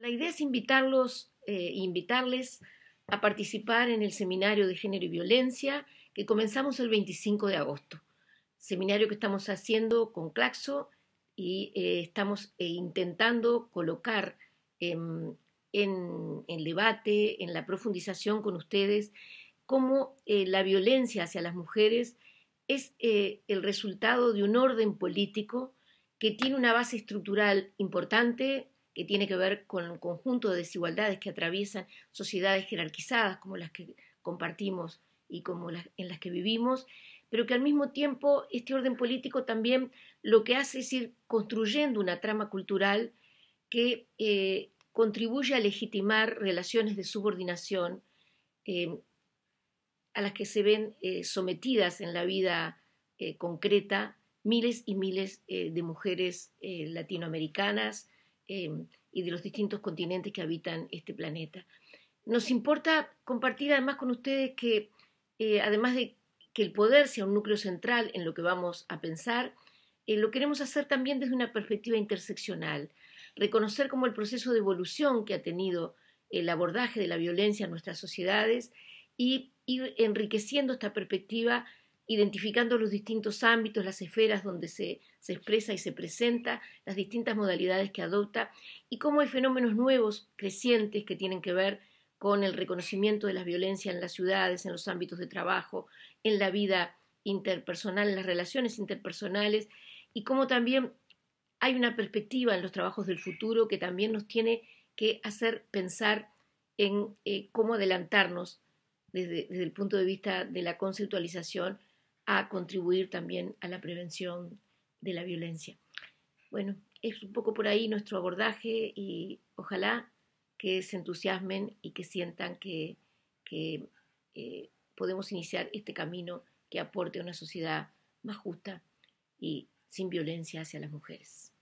La idea es invitarlos, eh, invitarles a participar en el seminario de género y violencia que comenzamos el 25 de agosto. Seminario que estamos haciendo con Claxo y eh, estamos eh, intentando colocar en, el debate, en la profundización con ustedes, cómo eh, la violencia hacia las mujeres es el resultado de un orden político que tiene una base estructural importante, que tiene que ver con un conjunto de desigualdades que atraviesan sociedades jerarquizadas como las que compartimos y como las, en las que vivimos, pero que al mismo tiempo este orden político también lo que hace es ir construyendo una trama cultural que eh, contribuye a legitimar relaciones de subordinación eh, a las que se ven eh, sometidas en la vida concreta miles y miles de mujeres latinoamericanas, Em, y de los distintos continentes que habitan este planeta. Nos importa compartir además con ustedes que, eh, además de que el poder sea un núcleo central en lo que vamos a pensar, eh, lo queremos hacer también desde una perspectiva interseccional, reconocer como el proceso de evolución que ha tenido el abordaje de la violencia en nuestras sociedades y ir enriqueciendo esta perspectiva identificando los distintos ámbitos, las esferas donde se, expresa y se presenta, las distintas modalidades que adopta y cómo hay fenómenos nuevos, crecientes, que tienen que ver con el reconocimiento de las violencia en las ciudades, en los ámbitos de trabajo, en la vida interpersonal, en las relaciones interpersonales y cómo también hay una perspectiva en los trabajos del futuro que también nos tiene que hacer pensar en eh, cómo adelantarnos desde el punto de vista de la conceptualización contribuir también a la prevención de la violencia. Bueno, es un poco por ahí nuestro abordaje y ojalá que se entusiasmen y que sientan que, eh, podemos iniciar este camino que aporte a una sociedad más justa y sin violencia hacia las mujeres.